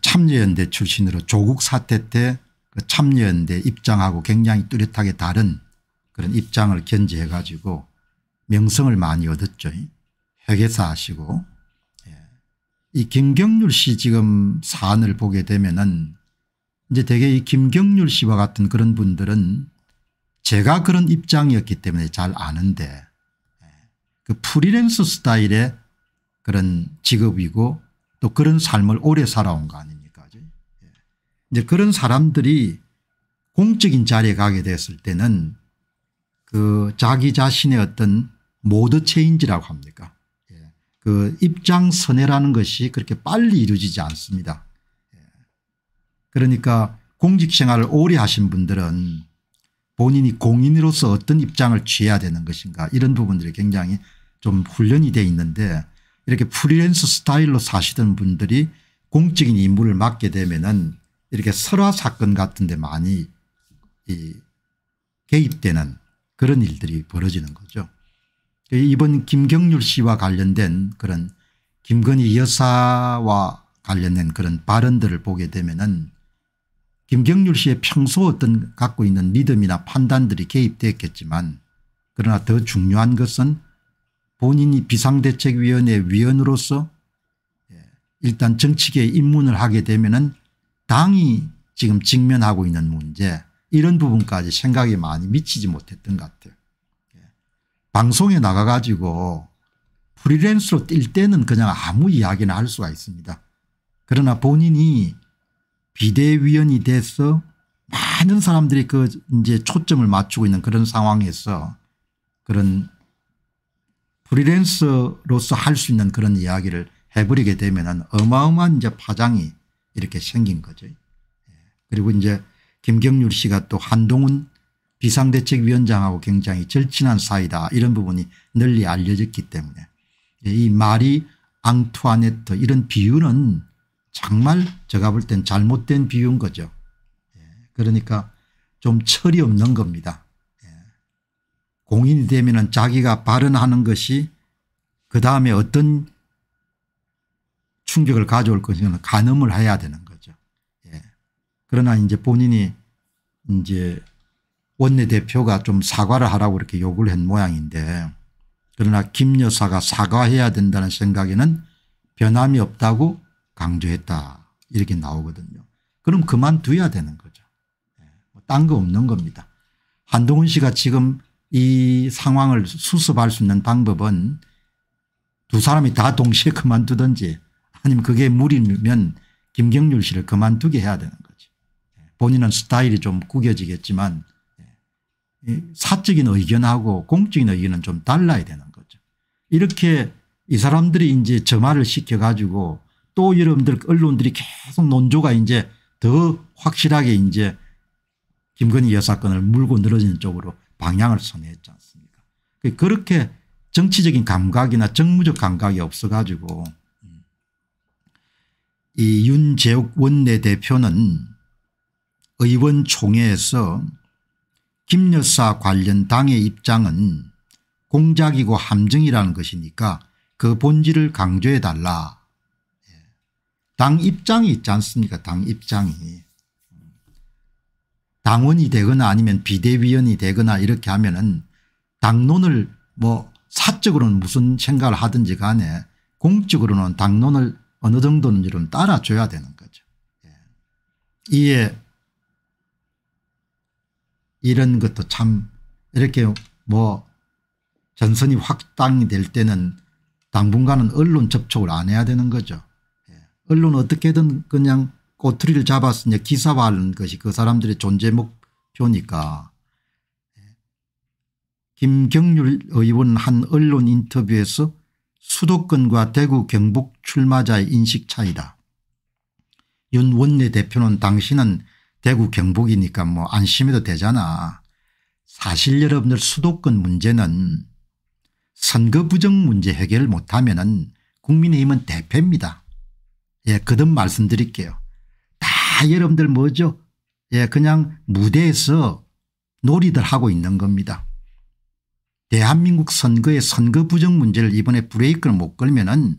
참여연대 출신으로 조국 사태 때그 참여연대 입장하고 굉장히 뚜렷하게 다른 그런 입장을 견지해 가지고 명성을 많이 얻었죠. 회계사 하시고 예. 이 김경률 씨 지금 사안을 보게 되면은 이제 대개 이 김경률 씨와 같은 그런 분들은 제가 그런 입장이었기 때문에 잘 아는데 예. 그 프리랜서 스타일의 그런 직업이고 또 그런 삶을 오래 살아온 거 아닙니까 예. 이제 그런 사람들이 공적인 자리에 가게 됐을 때는 그 자기 자신의 어떤 모드 체인지라고 합니까 예. 그 입장 선회라는 것이 그렇게 빨리 이루어지지 않습니다. 예. 그러니까 공직생활을 오래 하신 분들은 본인이 공인으로서 어떤 입장을 취해야 되는 것인가 이런 부분들이 굉장히 좀 훈련이 돼 있는데 이렇게 프리랜서 스타일로 사시던 분들이 공적인 임무를 맡게 되면은 이렇게 설화 사건 같은 데 많이 이 개입되는 그런 일들이 벌어지는 거죠. 그 이번 김경률 씨와 관련된 그런 김건희 여사와 관련된 그런 발언들을 보게 되면은 김경률 씨의 평소 어떤 갖고 있는 믿음이나 판단들이 개입됐겠지만 그러나 더 중요한 것은 본인이 비상대책위원회 위원으로서 예, 일단 정치계 에 입문을 하게 되면은 당이 지금 직면하고 있는 문제 이런 부분까지 생각이 많이 미치지 못했던 것 같아요. 예. 방송에 나가 가지고 프리랜서로 뛸 때는 그냥 아무 이야기나 할 수가 있습니다. 그러나 본인이 비대위원이 돼서 많은 사람들이 그 이제 초점을 맞추고 있는 그런 상황에서 그런 프리랜서로서 할 수 있는 그런 이야기를 해버리게 되면 어마어마한 이제 파장이 이렇게 생긴 거죠. 예. 그리고 이제 김경률 씨가 또 한동훈 비상대책위원장하고 굉장히 절친한 사이다 이런 부분이 널리 알려졌기 때문에 예, 이 말이 앙투아네트 이런 비유는 정말 제가 볼 땐 잘못된 비유인 거죠. 예, 그러니까 좀 철이 없는 겁니다. 공인이 되면 자기가 발언하는 것이 그 다음에 어떤 충격을 가져올 것인가는 가늠을 해야 되는 거죠. 예. 그러나 이제 본인이 이제 원내대표가 좀 사과를 하라고 이렇게 요구를 한 모양인데 그러나 김 여사가 사과해야 된다는 생각에는 변함이 없다고 강조했다 이렇게 나오거든요. 그럼 그만둬야 되는 거죠. 예. 뭐 딴거 없는 겁니다. 한동훈 씨가 지금 이 상황을 수습할 수 있는 방법은 두 사람이 다 동시에 그만두든지 아니면 그게 무리면 김경률 씨를 그만두게 해야 되는 거죠. 본인은 스타일이 좀 구겨지겠지만 예, 사적인 의견하고 공적인 의견은 좀 달라야 되는 거죠. 이렇게 이 사람들이 이제 점화를 시켜가지고 또 여러분들 언론들이 계속 논조가 이제 더 확실하게 이제 김건희 여사건을 물고 늘어지는 쪽으로 방향을 선회했지 않습니까 그 그렇게 정치적인 감각이나 정무적 감각이 없어 가지고 이 윤재욱 원내대표는 의원총회에서 김 여사 관련 당의 입장은 공작이고 함정이라는 것이니까 그 본질을 강조해 달라. 예. 당 입장이 있지 않습니까 당 입장이. 당원이 되거나 아니면 비대위원이 되거나 이렇게 하면은 당론을 뭐 사적으로는 무슨 생각을 하든지 간에 공적으로는 당론을 어느 정도는 이런 따라줘야 되는 거죠. 예. 이에 이런 것도 참 이렇게 뭐 전선이 확당이 될 때는 당분간은 언론 접촉을 안 해야 되는 거죠. 예. 언론 어떻게든 그냥 꼬투리를 잡아서 이제 기사화하는 것이 그 사람들의 존재 목표니까 김경률 의원 한 언론 인터뷰에서 수도권과 대구 경북 출마자의 인식 차이다. 윤 원내대표는 당신은 대구 경북이니까 뭐 안심해도 되잖아. 사실 여러분들 수도권 문제는 선거 부정 문제 해결 못하면 국민의힘은 대패입니다. 예, 그듭 말씀드릴게요. 여러분들 뭐죠? 예, 그냥 무대에서 놀이들 하고 있는 겁니다. 대한민국 선거의 선거 부정 문제를 이번에 브레이크를 못 걸면은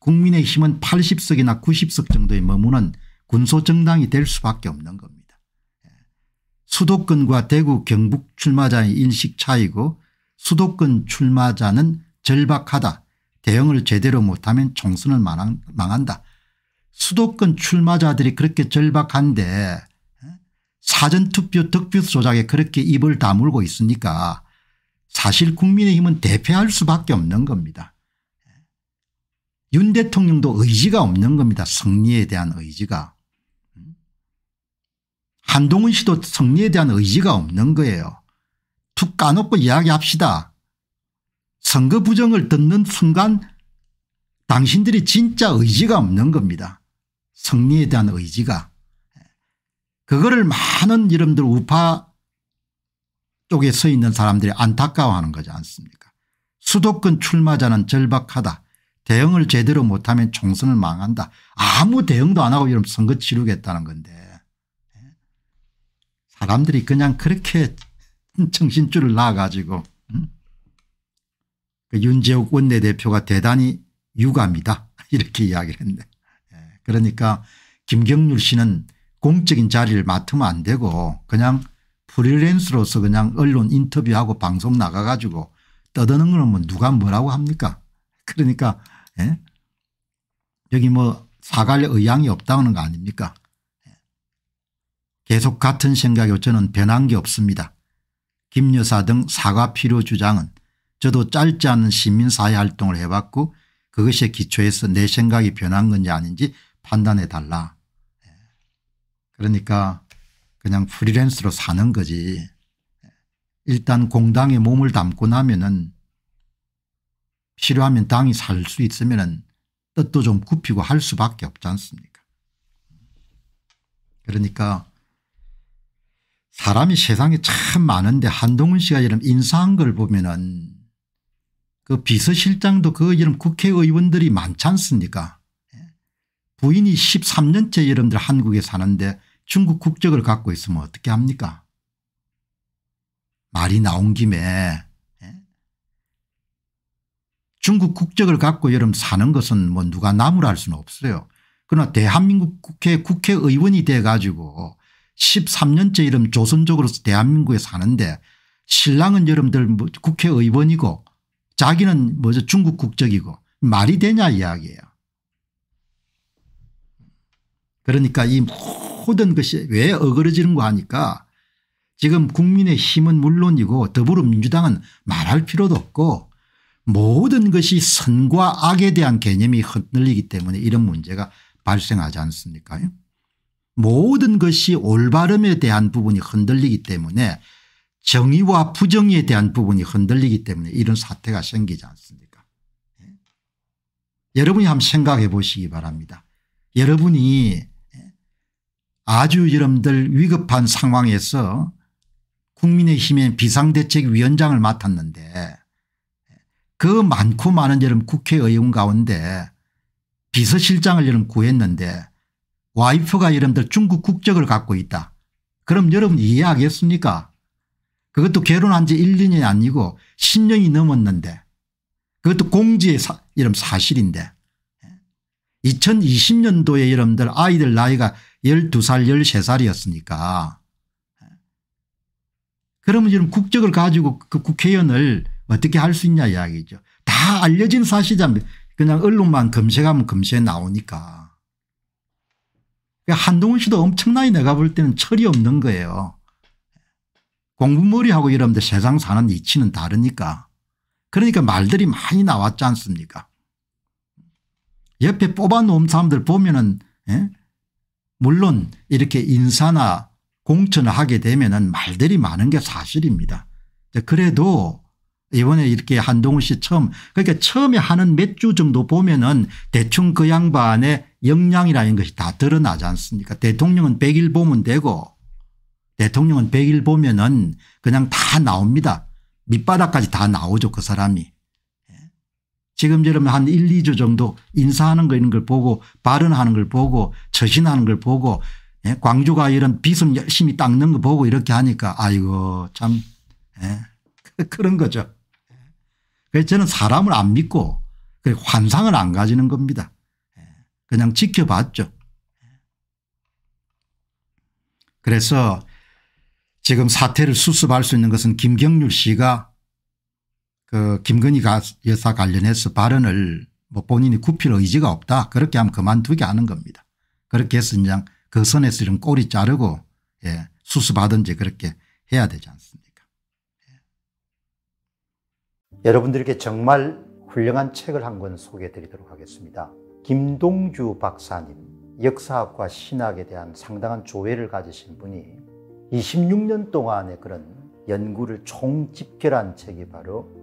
국민의힘은 80석이나 90석 정도에 머무는 군소정당이 될 수밖에 없는 겁니다. 예. 수도권과 대구 경북 출마자의 인식 차이고 수도권 출마자는 절박하다 대응을 제대로 못하면 총선을 망한다 수도권 출마자들이 그렇게 절박한데 사전투표 득표수 조작에 그렇게 입을 다물고 있으니까 사실 국민의힘은 대패할 수밖에 없는 겁니다. 윤 대통령도 의지가 없는 겁니다. 승리에 대한 의지가. 한동훈 씨도 승리에 대한 의지가 없는 거예요. 툭 까놓고 이야기합시다. 선거 부정을 듣는 순간 당신들이 진짜 의지가 없는 겁니다. 승리에 대한 의지가 그거를 많은 이름들 우파 쪽에 서 있는 사람들이 안타까워하는 거지 않습니까 수도권 출마자는 절박하다. 대응을 제대로 못하면 총선을 망한다. 아무 대응도 안 하고 이러면 선거 치르겠다는 건데 예? 사람들이 그냥 그렇게 정신줄을 놔가지고 그 윤재욱 원내대표가 대단히 유감이다 이렇게 이야기를 했는 그러니까 김경률 씨는 공적인 자리를 맡으면 안 되고 그냥 프리랜서로서 그냥 언론 인터뷰하고 방송 나가가지고 떠드는 거는 뭐 누가 뭐라고 합니까 그러니까 예? 여기 뭐 사갈 의향이 없다는 거 아닙니까 예. 계속 같은 생각이고 저는 변한 게 없습니다. 김 여사 등 사과 필요 주장은 저도 짧지 않은 시민사회 활동을 해왔고 그것에 기초해서 내 생각이 변한 건지 아닌지 판단해 달라. 예. 그러니까 그냥 프리랜서로 사는 거지. 예. 일단 공당에 몸을 담고 나면은 필요하면 당이 살 수 있으면은 뜻도 좀 굽히고 할 수밖에 없지 않습니까? 그러니까 사람이 세상에 참 많은데 한동훈 씨가 이런 인사한 걸 보면은 그 비서실장도 그 이런 국회의원들이 많지 않습니까? 부인이 13년째 여러분들 한국에 사는데 중국 국적을 갖고 있으면 어떻게 합니까 말이 나온 김에 예? 중국 국적을 갖고 여름 사는 것은 뭐 누가 남을 할 수는 없어요. 그러나 대한민국 국회 국회의원이 돼 가지고 13년째 이름 조선족으로 대한민국에 사는데 신랑은 여러분들 뭐 국회의원이고 자기는 뭐 중국 국적이고 말이 되냐 이야기예요. 그러니까 이 모든 것이 왜어그러지는거 하니까 지금 국민의 힘은 물론이고 더불어민주당은 말할 필요도 없고 모든 것이 선과 악에 대한 개념이 흔들리기 때문에 이런 문제가 발생하지 않습니까 모든 것이 올바름에 대한 부분이 흔들리기 때문에 정의와 부정의에 대한 부분이 흔들리기 때문에 이런 사태가 생기지 않습니까 여러분이 한번 생각해 보시기 바랍니다. 여러분이 아주 여러분들 위급한 상황에서 국민의힘의 비상대책위원장을 맡았는데 그 많고 많은 여름 국회의원 가운데 비서실장을 여름 구했는데 와이프가 여러분들 중국 국적을 갖고 있다. 그럼 여러분 이해하겠습니까 그것도 결혼한 지 1, 2년이 아니고 10년이 넘었는데 그것도 공지의 사, 이름 사실인데 2020년도에 여러분들 아이들 나이가 12살 13살이었으니까 그러면 지금 국적을 가지고 그 국회의원을 어떻게 할 수 있냐 이야기죠. 다 알려진 사실이잖아요. 그냥 언론만 검색하면 검색에 나오니까. 그러니까 한동훈 씨도 엄청나게 내가 볼 때는 철이 없는 거예요. 공부머리하고 이러면 세상 사는 이치는 다르니까. 그러니까 말들이 많이 나왔지 않습니까 옆에 뽑아놓은 사람들 보면은 예? 물론 이렇게 인사나 공천을 하게 되면은 말들이 많은 게 사실입니다. 그래도 이번에 이렇게 한동훈 씨 처음 그러니까 처음에 하는 몇 주 정도 보면은 대충 그 양반의 역량이라는 것이 다 드러나지 않습니까 대통령은 100일 보면 되고 대통령은 100일 보면은 그냥 다 나옵니다. 밑바닥까지 다 나오죠 그 사람이. 지금처럼 한 1, 2주 정도 인사하는 거 있는 걸 보고 발언하는 걸 보고 처신하는 걸 보고 예? 광주가 이런 비순 열심히 닦는 거 보고 이렇게 하니까 아이고 참 예? 그런 거죠. 그래서 저는 사람을 안 믿고 환상을 안 가지는 겁니다. 예? 그냥 지켜봤죠. 그래서 지금 사태를 수습할 수 있는 것은 김경률 씨가 그 김건희 여사 관련해서 발언을 뭐 본인이 굽힐 의지가 없다 그렇게 하면 그만두게 하는 겁니다. 그렇게 해서 그냥 그 선에서 좀 꼬리 자르고 예, 수습하든지 그렇게 해야 되지 않습니까 예. 여러분들께 정말 훌륭한 책을 한 권 소개해 드리도록 하겠습니다. 김동주 박사님 역사학과 신학에 대한 상당한 조회를 가지신 분이 26년 동안의 그런 연구를 총집결한 책이 바로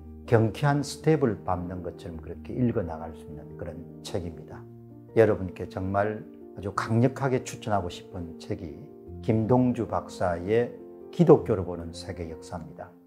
경쾌한 스텝을 밟는 것처럼 그렇게 읽어 나갈 수 있는 그런 책입니다. 여러분께 정말 아주 강력하게 추천하고 싶은 책이 김동주 박사의 기독교를 보는 세계 역사입니다.